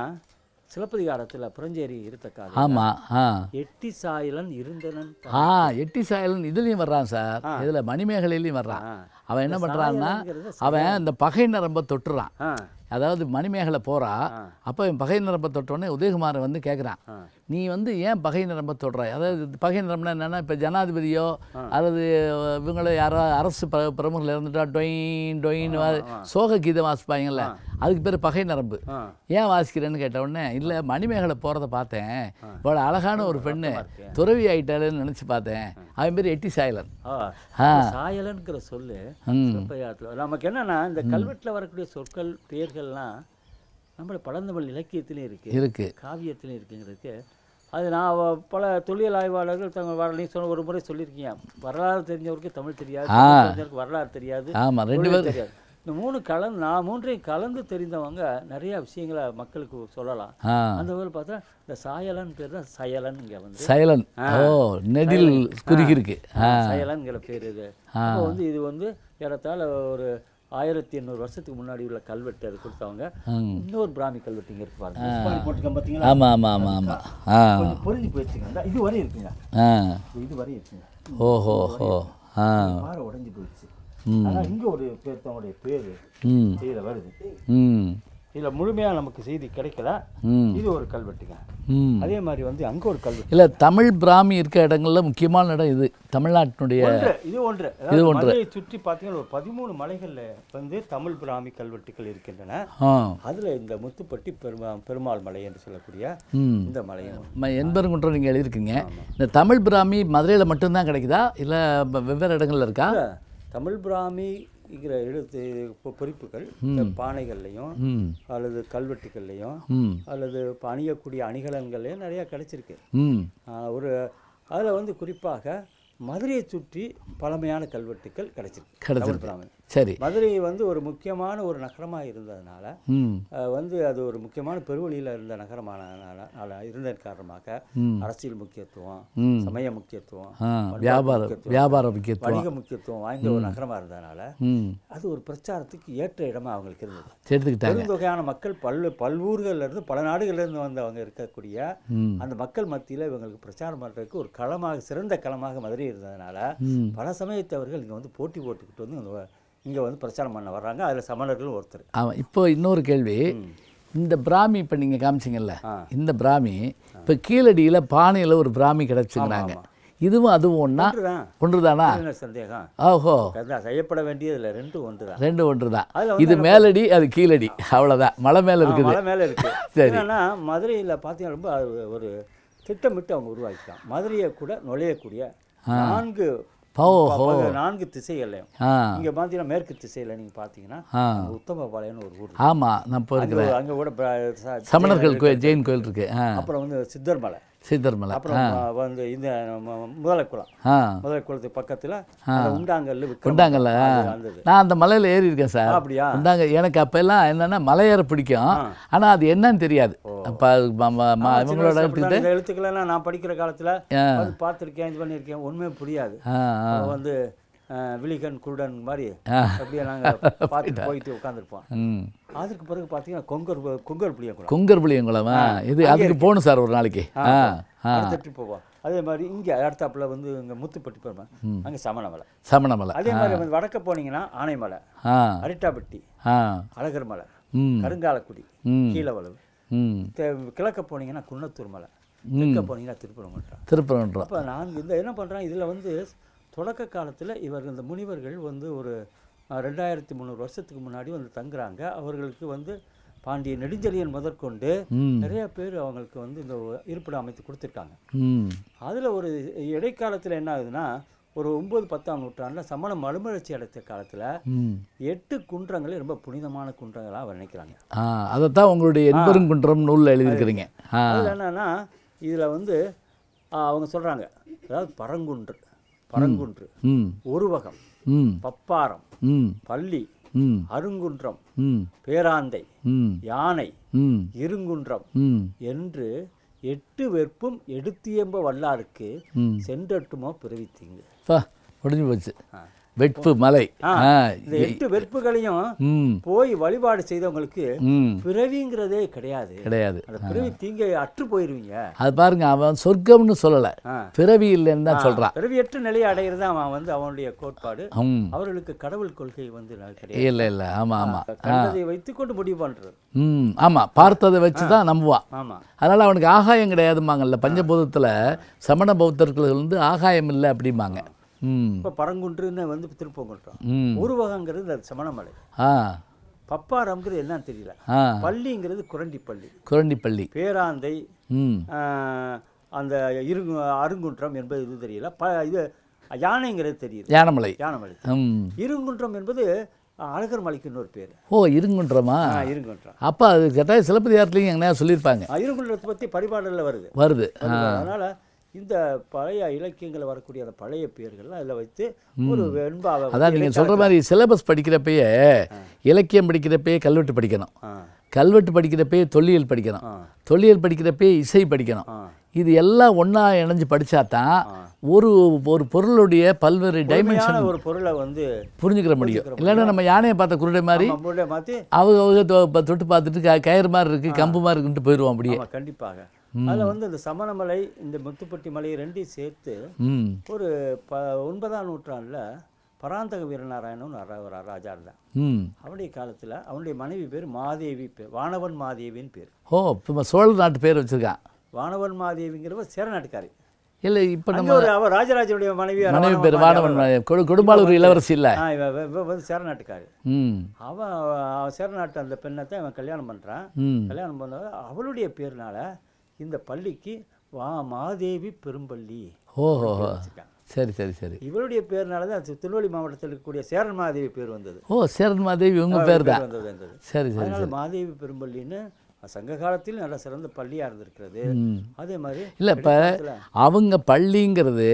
சிலப்பதிகாரத்தில் புரஞ்சேரி இருத்த ஆமா ஆ எட்டி சாயலன் இருந்தனன் ஆ எட்டி சாயலன் இதுலேயும் வர்றான் சார் இதில் மணிமேகலையிலையும் வர்றான் அவன் என்ன பண்ணுறான்னா அவன் இந்த பகை நரம்ப தொட்டுறான் அதாவது மணிமேகலை போகிறான் அப்போ பகை நரம்ப தொட்டோடனே உதயகுமார் வந்து கேட்குறான் நீ வந்து ஏன் பகை நிரம்ப தொடுறாய் அதாவது பகை நிரம்பினா என்னென்னா இப்போ ஜனாதிபதியோ அல்லது இவங்களோ யாரோ அரசு பிர பிரமுகர்கள் இருந்துட்டால் டொயின் டொயின் சோக கீதம் வாசிப்பாங்கல்ல அதுக்கு பேர் பகை நரம்பு ஏன் வாசிக்கிறேன்னு கேட்ட உடனே இல்லை மணிமேகலை போகிறத பார்த்தேன் இவ்வளோ அழகான ஒரு பெண்ணு துறவி ஆயிட்டாளன்னு நினச்சி பார்த்தேன் அவன் பேர் எட்டி சாயலன் சாயலனுங்கிற சொல்லு நமக்கு என்னன்னா இந்த கல்வெட்டில் வரக்கூடிய சொற்கள் பெயர்கள்லாம் நம்மளோட பழந்தமிழ் இலக்கியத்திலையும் இருக்குது இருக்கு காவியத்திலையும் இருக்குங்கிறதுக்கு அது நான் பல தொழில் ஆய்வாளர்கள் தங்கள் வரலையும் சொன்ன ஒரு முறை சொல்லியிருக்கீங்க வரலாறு தெரிஞ்சவருக்கு தமிழ் தெரியாது தெரிஞ்சவருக்கு வரலாறு தெரியாது ஆமாம் ரெண்டு பேரும் தெரியாது இந்த மூணு கலந்து நான் மூன்றையும் கலந்து தெரிந்தவங்க நிறைய விஷயங்களை மக்களுக்கு சொல்லலாம் அந்த வகையில் பார்த்தா இந்த சாயலன் பேர் தான் சயலன் இங்கே வந்து சயலன் ஓ நெடில் குறுகி இருக்கு சயலன்கிற பேர் இது அப்போ வந்து இது வந்து ஏறத்தாழ ஒரு ஆயிரத்தி எண்ணூறு வருஷத்துக்கு முன்னாடி உள்ள கல்வெட்டு அது கொடுத்தவங்க இன்னொரு பிராமி கல்வெட்டு இங்கே இருக்கு பாருங்க ஆமாம் ஆமாம் ஆமாம் ஆமாம் பொருந்தி போயிடுச்சுங்க இது வரையும் இருக்குங்க இது வரையும் இருக்குங்க ஓஹோ ஹோ ஆ உடஞ்சி போயிடுச்சு ஆனால் இங்கே ஒரு பேர்த்தவங்களுடைய பேர் இதில் வருது ம் இதில் முழுமையாக நமக்கு செய்தி கிடைக்கல இது ஒரு கல்வெட்டுங்க அதே மாதிரி வந்து அங்கே ஒரு கல்வெட்டு இல்லை தமிழ் பிராமி இருக்க இடங்களில் முக்கியமான இடம் இது தமிழ்நாட்டினுடைய இது ஒன்று இது ஒன்று சுற்றி பார்த்தீங்கன்னா ஒரு பதிமூணு மலைகளில் வந்து தமிழ் பிராமி கல்வெட்டுகள் இருக்கின்றன அதில் இந்த முத்துப்பட்டி பெருமா பெருமாள் மலை என்று சொல்லக்கூடிய இந்த மலையும் என்பருங்குன்ற நீங்கள் எழுதியிருக்கீங்க இந்த தமிழ் பிராமி மதுரையில் மட்டும்தான் கிடைக்குதா இல்லை வெவ்வேறு இடங்களில் இருக்கா தமிழ் பிராமி இருக்கிற எழுத்து குறிப்புகள் பானைகள்லையும் அல்லது கல்வெட்டுகள்லையும் அல்லது இப்போ அணியக்கூடிய அணிகலன்கள்லையும் நிறையா கிடச்சிருக்கு ஒரு அதில் வந்து குறிப்பாக மதுரையை சுற்றி பழமையான கல்வெட்டுக்கள் கிடச்சிருக்கு கிடச்சிருக்கு சரி மதுரை வந்து ஒரு முக்கியமான ஒரு நகரமாக இருந்ததுனால வந்து அது ஒரு முக்கியமான பெருவழியில் இருந்த நகரமானதுனால இருந்த காரணமாக அரசியல் முக்கியத்துவம் சமய முக்கியத்துவம் வியாபார முக்கியத்துவம் வணிக முக்கியத்துவம் வாய்ந்த ஒரு நகரமாக இருந்ததுனால அது ஒரு பிரச்சாரத்துக்கு ஏற்ற இடமா அவங்களுக்கு இருந்தது எடுத்துக்கிட்டாங்க தொகையான மக்கள் பல் பல்வூர்கள்லேருந்து பல நாடுகள்லேருந்து வந்தவங்க இருக்கக்கூடிய அந்த மக்கள் மத்தியில் இவங்களுக்கு பிரச்சாரம் பண்ணுறதுக்கு ஒரு களமாக சிறந்த களமாக மதுரை இருந்ததுனால பல சமயத்தவர்கள் இங்கே வந்து போட்டி போட்டுக்கிட்டு வந்து இங்கே வந்து பிரச்சாரம் பண்ண வர்றாங்க அதில் சமணர்கள் ஒருத்தர் ஆமாம் இப்போ இன்னொரு கேள்வி இந்த பிராமி இப்போ நீங்கள் காமிச்சிங்கல்ல இந்த பிராமி இப்போ கீழடியில் பானையில் ஒரு பிராமி கிடச்சிங்கிறாங்க இதுவும் அதுவும் ஒன்றா ஒன்று தானா சந்தேகம் ஓஹோ செய்யப்பட வேண்டியது இல்லை ரெண்டு ஒன்று தான் ரெண்டு ஒன்று தான் இது மேலடி அது கீழடி அவ்வளோதான் மலை மேலே இருக்குது மலை மேலே இருக்குது சரி ஆனால் மதுரையில் பார்த்தீங்கன்னா ரொம்ப ஒரு திட்டமிட்டு அவங்க உருவாக்கிட்டான் மதுரையை கூட நுழையக்கூடிய நான்கு நான்கு திசைகள்லையும் இங்கே பார்த்தீங்கன்னா மேற்கு திசையில் நீங்கள் பார்த்தீங்கன்னா உத்தமபாளையம்னு ஒரு ஊர் ஆமாம் நான் போயிருக்கிறேன் அங்கே கூட சமணர்கள் கோயில் ஜெயின் கோயில் இருக்கு அப்புறம் வந்து சித்தர்மலை சீதர்மலை அப்புறம் வந்து இந்த முதலை குளம் முதலை குளத்துக்கு பக்கத்தில் உண்டாங்கல் உண்டாங்கல்ல நான் அந்த மலையில் ஏறி இருக்கேன் சார் அப்படியா உண்டாங்க எனக்கு அப்போல்லாம் என்னென்னா மலையேற பிடிக்கும் ஆனால் அது என்னன்னு தெரியாது அப்போ இவங்களோட எழுத்துக்களெல்லாம் நான் படிக்கிற காலத்தில் பார்த்துருக்கேன் இது பண்ணியிருக்கேன் ஒன்றுமே புரியாது வந்து விழிகன் குருடன் மாதிரி அப்படியே நாங்கள் பார்த்துட்டு போயிட்டு உட்காந்துருப்போம் அதுக்கு பிறகு பார்த்தீங்கன்னா கொங்கர் கொங்கர் புளியங்குளம் கொங்கர் புளியங்குளமா இது அதுக்கு போகணும் சார் ஒரு நாளைக்கு ட்ரிப் போவோம் அதே மாதிரி இங்கே அடுத்தாப்புல வந்து இங்கே முத்துப்பட்டி போகிறோம் அங்கே சமணமலை சமணமலை அதே மாதிரி வந்து வடக்க போனீங்கன்னா ஆனைமலை அரிட்டாப்பட்டி அழகர் மலை கருங்காலக்குடி கீழவளவு கிழக்க போனீங்கன்னா குன்னத்தூர் மலை இங்கே போனீங்கன்னா திருப்பரங்குன்றம் திருப்பரங்குன்றம் அப்போ நான் இந்த என்ன பண்ணுறேன் இதில் வந்து தொடக்க காலத்தில் இவர்கள் இந்த முனிவர்கள் வந்து ஒரு ரெண்டாயிரத்தி முந்நூறு வருஷத்துக்கு முன்னாடி வந்து தங்குறாங்க அவர்களுக்கு வந்து பாண்டிய நெடுஞ்செழியன் முதற்கொண்டு நிறைய பேர் அவங்களுக்கு வந்து இந்த இருப்பிடம் அமைத்து கொடுத்துருக்காங்க அதில் ஒரு இடைக்காலத்தில் என்ன ஆகுதுன்னா ஒரு ஒம்பது பத்தாம் நூற்றாண்டில் சமண மறுமலர்ச்சி அடைத்த காலத்தில் எட்டு குன்றங்களே ரொம்ப புனிதமான குன்றங்களாக வர்ணிக்கிறாங்க அதைத்தான் உங்களுடைய எண்பெரும் குன்றம் நூலில் எழுதியிருக்கிறீங்க அதில் என்னன்னா இதில் வந்து அவங்க சொல்கிறாங்க அதாவது பரங்குன்று பரங்குன்று உருவகம் பப்பாரம் பள்ளி அருங்குன்றம் பேராந்தை யானை இருங்குன்றம் என்று எட்டு வெற்பும் எடுத்தியம்ப வல்லாருக்கு சென்றட்டுமோ பிறவித்தீங்க முடிஞ்சு போச்சு வெட்பு மலை இந்த எட்டு வெட்புகளையும் போய் வழிபாடு செய்தவங்களுக்கு பிறவிங்கிறதே கிடையாது கிடையாது பிறவி தீங்க அற்று போயிருவீங்க அது பாருங்க அவன் சொர்க்கம்னு சொல்லல பிறவி இல்லைன்னு தான் சொல்றான் எட்டு நிலையை அடையிறது அவன் வந்து அவனுடைய கோட்பாடு அவர்களுக்கு கடவுள் கொள்கை வந்து இல்ல இல்ல ஆமா ஆமா வைத்துக் வைத்துக்கொண்டு முடிவு பண்றது ம் ஆமா பார்த்ததை வச்சு தான் நம்புவான் ஆமா அதனால அவனுக்கு ஆகாயம் கிடையாதுமாங்கல்ல பஞ்சபூதத்துல சமண பௌத்தர்கள் வந்து ஆகாயம் இல்லை அப்படிம்பாங்க இப்போ பரங்குன்றுன்னு வந்து திருப்பங்குன்றம் உருவகங்கிறது அது சமணமலை பப்பாரம்ங்கிறது என்னன்னு தெரியல பள்ளிங்கிறது குரண்டி பள்ளி குரண்டி பள்ளி பேராந்தை அந்த இருங்கு அருங்குன்றம் என்பது இது தெரியல ப இது யானைங்கிறது தெரியுது யானமலை யானமலை இருங்குன்றம் என்பது அழகர் மலைக்கு இன்னொரு பேர் ஓ இருங்குன்றமா இருங்குன்றம் அப்போ அது சிலப்பதி சிலப்பதிகாரத்துலையும் எங்கன்னா சொல்லியிருப்பாங்க இருங்குன்றத்தை பற்றி பரிபாடலில் வருது வருது அதனால் இந்த பழைய இலக்கியங்களில் வரக்கூடிய அந்த பழைய பேர்கள்லாம் அதில் வைத்து ஒரு வெண்பாக அதான் நீங்கள் சொல்கிற மாதிரி சிலபஸ் படிக்கிறப்பயே இலக்கியம் படிக்கிறப்பயே கல்வெட்டு படிக்கணும் கல்வெட்டு படிக்கிறப்பயே தொல்லியல் படிக்கணும் தொல்லியல் படிக்கிறப்பயே இசை படிக்கணும் இது எல்லாம் ஒன்றா இணைஞ்சு படித்தா தான் ஒரு ஒரு பொருளுடைய பல்வேறு டைமென்ஷன் ஒரு பொருளை வந்து புரிஞ்சுக்கிற முடியும் இல்லைன்னா நம்ம யானையை பார்த்த குருடை மாதிரி அவங்க அவங்க தொட்டு பார்த்துட்டு கயிறு மாதிரி இருக்குது கம்பு மாதிரி இருக்குன்ட்டு போயிடுவோம் அப்படியே கண்டிப்பாக அதில் வந்து இந்த சமணமலை இந்த முத்துப்பட்டி மலை ரெண்டையும் சேர்த்து ஒரு ப ஒன்பதாம் நூற்றாண்டில் பராந்தக வீரநாராயணன் ஒரு ராஜா இருந்தான் அவனுடைய காலத்தில் அவனுடைய மனைவி பேர் மாதேவி பேர் வானவன் மாதேவின்னு பேர் ஓ இப்போ சோழ நாட்டு பேர் வச்சுருக்கான் வானவன் மாதேவிங்கிறவ சேர நாட்டுக்காரி இல்லை இப்போ நம்ம அவர் ராஜராஜனுடைய மனைவி மனைவி பேர் வானவன் கொடும்பாளூர் இளவரசி இல்லை வந்து சேர நாட்டுக்காரு அவன் சேர நாட்டு அந்த பெண்ணை தான் இவன் கல்யாணம் பண்ணுறான் கல்யாணம் பண்ண அவளுடைய பேர்னால இந்த பள்ளிக்கு வா மாதேவி பெரும்பள்ளி ஓஹோ சரி சரி சரி இவருடைய பேர்னால தான் திருநெல்வேலி மாவட்டத்தில் இருக்கக்கூடிய சேரன் மாதேவி பேர் வந்தது ஓ சேரன் மாதேவி உங்க பேர் தான் சரி சரி அதனால மாதேவி பெரும்பள்ளின்னு சங்க காலத்தில் நல்ல சிறந்த பள்ளியாக இருந்திருக்கிறது அதே மாதிரி இல்லை இப்போ அவங்க பள்ளிங்கிறது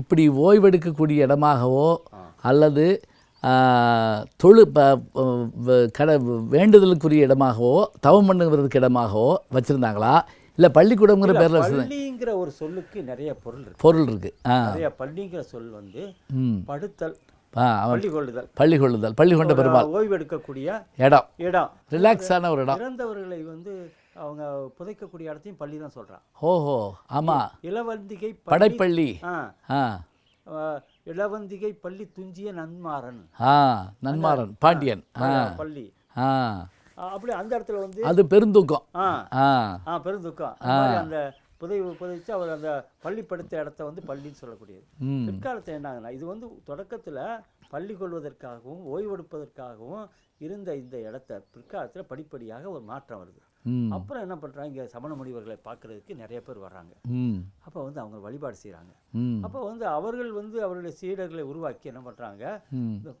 இப்படி ஓய்வெடுக்கக்கூடிய இடமாகவோ அல்லது தொழு கட வேண்டுதலுக்குரிய இடமாகவோ தவம் பண்ணுங்கிறதுக்கு இடமாகவோ வச்சுருந்தாங்களா இல்லை பள்ளிக்கூடங்கிற பேரில் பள்ளிங்கிற ஒரு சொல்லுக்கு நிறைய பொருள் இருக்கு பொருள் இருக்குது நிறைய பள்ளிங்கிற சொல் வந்து படுத்தல் பள்ளிகொள்ளுதல் பள்ளிகொள்ளுதல் பள்ளிகொண்ட பெருமாள் ஓய்வெடுக்கக்கூடிய இடம் இடம் ரிலாக்ஸான ஒரு இடம் இறந்தவர்களை வந்து அவங்க புதைக்கக்கூடிய இடத்தையும் பள்ளி தான் சொல்கிறான் ஓஹோ ஆமாம் இளவந்திகை படைப்பள்ளி ஆ இளவந்திகை பள்ளி துஞ்சிய நன்மாறன் நன்மாறன் பாண்டியன் பள்ளி அப்படி அந்த இடத்துல வந்து அது பெருந்துக்கம் ஆ பெருந்துக்கம் அந்த புதை புதைச்சு அவர் அந்த பள்ளி படுத்த இடத்த வந்து பள்ளின்னு சொல்லக்கூடியது பிற்காலத்தில் என்னாங்கன்னா இது வந்து தொடக்கத்தில் பள்ளி கொள்வதற்காகவும் ஓய்வெடுப்பதற்காகவும் இருந்த இந்த இடத்த பிற்காலத்தில் படிப்படியாக ஒரு மாற்றம் வருது அப்புறம் என்ன பண்ணுறாங்க இங்க சமண முனிவர்களை பார்க்குறதுக்கு நிறைய பேர் வர்றாங்க அப்போ வந்து அவங்க வழிபாடு செய்கிறாங்க அப்போ வந்து அவர்கள் வந்து அவருடைய சீடர்களை உருவாக்கி என்ன பண்ணுறாங்க இந்த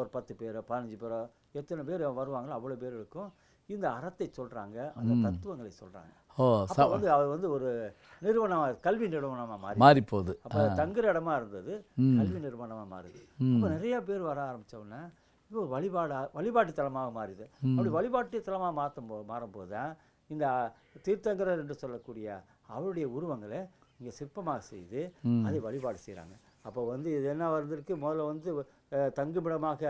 ஒரு பத்து பேரோ பதினஞ்சு பேரோ எத்தனை பேர் வருவாங்களோ அவ்வளோ பேர் இருக்கும் இந்த அறத்தை சொல்கிறாங்க அந்த தத்துவங்களை சொல்கிறாங்க வந்து அவர் வந்து ஒரு நிறுவனமாக கல்வி நிறுவனமாக மாறி மாறி போகுது அப்போ தங்குற இடமா இருந்தது கல்வி நிறுவனமாக மாறுது அப்போ நிறைய பேர் வர ஆரம்பித்தோடனே இது ஒரு வழிபாடாக வழிபாட்டு தலமாக மாறுது அப்படி வழிபாட்டு தலமாக மாற்றும் போ மாறும்போது தான் இந்த தீர்த்தங்கரர் என்று சொல்லக்கூடிய அவருடைய உருவங்களை இங்கே சிற்பமாக செய்து அதை வழிபாடு செய்கிறாங்க அப்போ வந்து இது என்ன வந்திருக்கு முதல்ல வந்து தங்குமிடமாக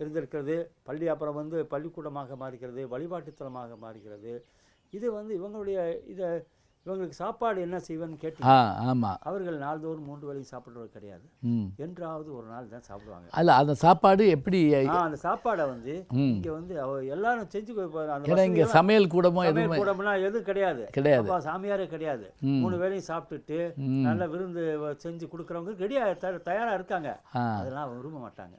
இருந்திருக்கிறது பள்ளி அப்புறம் வந்து பள்ளிக்கூடமாக மாறுகிறது வழிபாட்டுத்தலமாக மாறுகிறது இது வந்து இவங்களுடைய இதை இவங்களுக்கு சாப்பாடு என்ன செய்வேன்னு கேட்டு ஆமாம் அவர்கள் நாள்தோறும் மூன்று வேலைக்கு சாப்பிட்றவர் கிடையாது என்றாவது ஒரு நாள் தான் சாப்பிடுவாங்க அல்ல அந்த சாப்பாடு எப்படி அந்த சாப்பாடை வந்து இங்கே வந்து எல்லாரும் செஞ்சு ஏன்னா இங்கே சமையல் கூடமோ எதுவும் கூடம்னா எதுவும் கிடையாது கிடையாது சாமியாரே கிடையாது மூணு வேலையும் சாப்பிட்டுட்டு நல்ல விருந்து செஞ்சு கொடுக்குறவங்க ரெடியாக தயாராக இருக்காங்க அதெல்லாம் விரும்ப மாட்டாங்க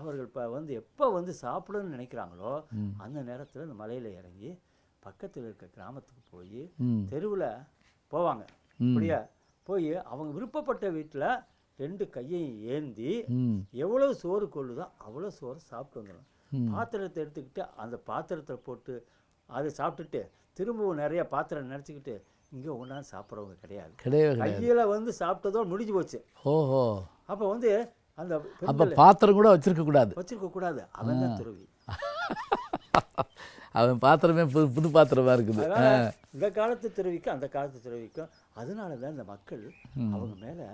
அவர்கள் இப்போ வந்து எப்போ வந்து சாப்பிடணும்னு நினைக்கிறாங்களோ அந்த நேரத்தில் இந்த மலையில் இறங்கி பக்கத்தில் இருக்க கிராமத்துக்கு போய் தெருவில் போவாங்க அப்படியா போய் அவங்க விருப்பப்பட்ட வீட்டில் ரெண்டு கையையும் ஏந்தி எவ்வளோ சோறு கொள்ளுதோ அவ்வளோ சோறு சாப்பிட்டு வந்துடும் பாத்திரத்தை எடுத்துக்கிட்டு அந்த பாத்திரத்தை போட்டு அதை சாப்பிட்டுட்டு திரும்பவும் நிறைய பாத்திரம் நினச்சிக்கிட்டு இங்கே ஒன்றா சாப்பிட்றவங்க கிடையாது கிடையாது கையில் வந்து சாப்பிட்டதோ முடிஞ்சு போச்சு ஓஹோ அப்போ வந்து அந்த பாத்திரம் கூட வச்சிருக்க கூடாது வச்சிருக்க கூடாது அவன் தான் துருவி அவன் பாத்திரமே புது புது பாத்திரமா இருக்குது இந்த காலத்து துறவிக்கும் அந்த காலத்து துறவிக்கும் அதனால தான் இந்த மக்கள் அவங்க மேலே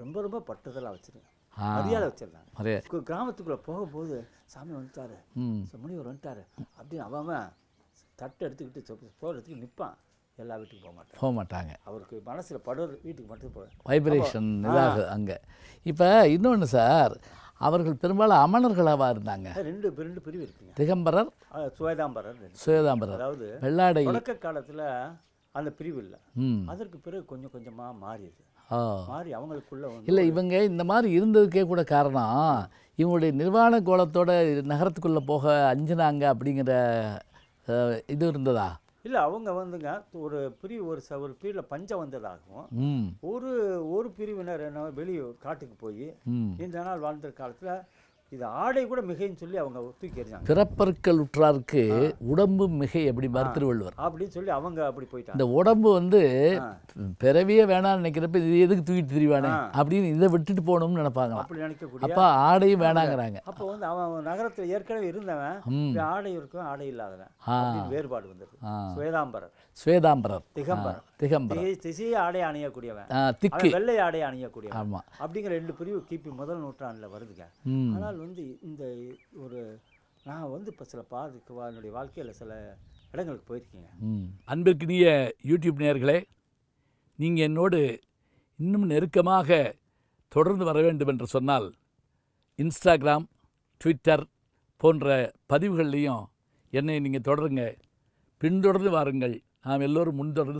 ரொம்ப ரொம்ப பட்டுதலாக வச்சிருக்காங்க மரியாதை வச்சிருந்தாங்க கிராமத்துக்குள்ளே போகும்போது சாமி வந்துட்டாரு முனிவர் வந்துட்டாரு அப்படின்னு அவன் தட்டை எடுத்துக்கிட்டு சோறு எடுத்துக்கிட்டு நிற்பான் எல்லா வீட்டுக்கும் போக மாட்டாங்க போக மாட்டாங்க அவருக்கு மனசில் படுற வீட்டுக்கு மட்டும் போவேன் வைப்ரேஷன் இதாகுது அங்கே இப்போ இன்னொன்று சார் அவர்கள் பெரும்பாலும் அமணர்களாக இருந்தாங்க ரெண்டு ரெண்டு பிரிவு இருக்குங்க திகம்பரர் சுவேதாம்பரர் சுவேதாம்பரர் அதாவது வெள்ளாடை தொடக்க காலத்தில் அந்த பிரிவு இல்லை அதற்கு பிறகு கொஞ்சம் கொஞ்சமாக மாறியது மாறி அவங்களுக்குள்ள இல்லை இவங்க இந்த மாதிரி இருந்ததுக்கே கூட காரணம் இவங்களுடைய நிர்வாண கோலத்தோட நகரத்துக்குள்ளே போக அஞ்சினாங்க அப்படிங்கிற இது இருந்ததா இல்லை அவங்க வந்துங்க ஒரு பிரிவு ஒரு ச ஒரு பிரிவில் பஞ்சம் வந்ததாகவும் ஒரு ஒரு பிரிவினர் என்ன வெளியே காட்டுக்கு போய் இந்த நாள் வாழ்ந்த காலத்தில் இது ஆடை கூட மிகைன்னு சொல்லி அவங்க தூக்கி எறிஞ்சாங்க பிறப்பற்கள் உற்றாருக்கு உடம்பு மிகை எப்படி திருவள்ளுவர் அப்படின்னு சொல்லி அவங்க அப்படி போயிட்டாங்க இந்த உடம்பு வந்து பிறவியே வேணாம்னு நினைக்கிறப்ப இது எதுக்கு தூக்கிட்டு திரிவானே அப்படின்னு இதை விட்டுட்டு போகணும்னு நினைப்பாங்க அப்படி நினைக்கக்கூடிய அப்போ ஆடையும் வேணாங்கிறாங்க அப்போ வந்து அவன் நகரத்தில் ஏற்கனவே இருந்தவன் ஆடை இருக்கும் ஆடை இல்லாதவன் வேறுபாடு வந்தது சுவேதாம்பரர் ஸ்வேதாம்பரர் திகம்பரர் திகம்பரர் திசையை ஆடை அணியக்கூடியவன் திக்கு வெள்ளை ஆடை அணியக்கூடிய ஆமாம் அப்படிங்கிற ரெண்டு பிரிவு கிபி முதல் நூற்றாண்டில் வருதுங்க ஆனால் வந்து இந்த ஒரு நான் வந்து இப்போ சில பாதுக்கு என்னுடைய வாழ்க்கையில் சில இடங்களுக்கு போயிருக்கீங்க அன்பிற்கினிய யூடியூப் நேர்களே நீங்கள் என்னோடு இன்னும் நெருக்கமாக தொடர்ந்து வர வேண்டும் என்று சொன்னால் இன்ஸ்டாகிராம் ட்விட்டர் போன்ற பதிவுகள்லேயும் என்னை நீங்கள் தொடருங்க பின்தொடர்ந்து வாருங்கள் நாம் எல்லோரும் முன்தொடர்ந்து